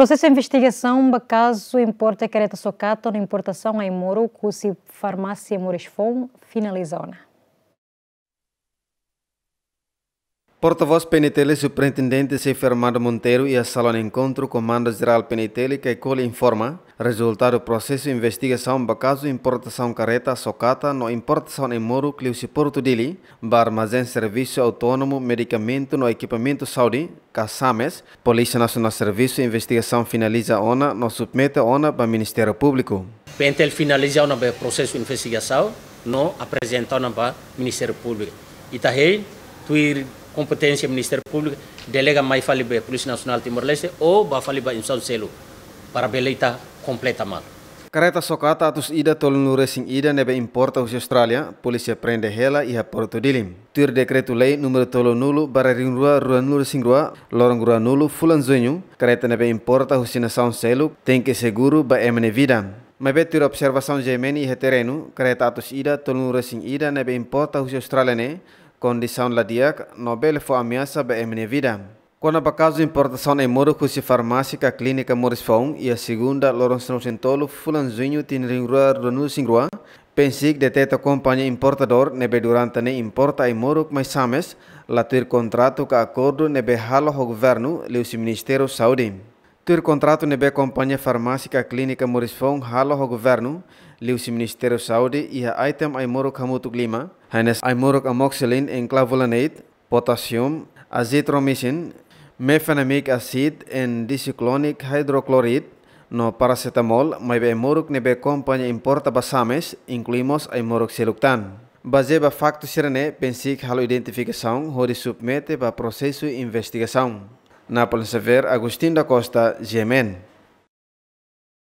Processo de investigação, caso importa careta socata na importação é em Moro, cusi farmácia Moresfon, finalizou-na. Porta-voz PNTL Superintendente Seif Monteiro e a sala de encontro Comando-Geral PNTL que colhe informa resultado do processo de investigação do caso de importação carreta socata no importação em Moro Cliusi Porto Dili, para armazém serviço autônomo medicamento no equipamento saúde, Casames, Polícia Nacional Serviço investigação finaliza ONA no submete ONA para o Ministério Público. PNTL finaliza o processo de investigação, não ona para o Ministério Público. E tá ir competência Ministério Público, delega mais falibe Polícia Nacional Timor-Leste ou ba faliba Insan Selo para beleita completamente. Careta sokata atus ida tol nure sing ida nebe importa usi Australia, polícia prende hela iha Porto Dilim. Tir dekretu lei numero tolo nulo barra ringrua rua nure sing rua, lorong rua nulo fulan zonyu, careta nebe importa usi nação selo, tem que seguro ba emene vida. Mebe tir observação jemeni iha terreno, careta atus ida tol nure sing ida nebe importa usi Australia ne, condição ladiaque Nobel foi ameaça para minha vida. Quando a caso importação em Moro a Farmácia Clínica Morisfão e a segunda Lourenço Sentolo Fulanzinho Tinringrua Ronu Singrua, pensei que deteta companhia importador nebe durante ne importa em Moro mais sames, latir contrato com acordo nebe halo o governo leu o Ministério Saúde. Ter contrato nebe companhia farmácia clínica Morisfão halo o governo, o Ministério Saúde ia item ai morok hamutuk lima, haines ai morok amoxilin em clavulanate, potassium, azitromycin, mefenamic acid and dicyclonic hydrochloride, no paracetamol, mai be morok nebe companhia importa basames, incluímos ai morok seluctan. Baseia ba facto sirene, pensei que halo identificação, hori submete para processo de investigação. Na Polícia Ver, da Costa, Gemen.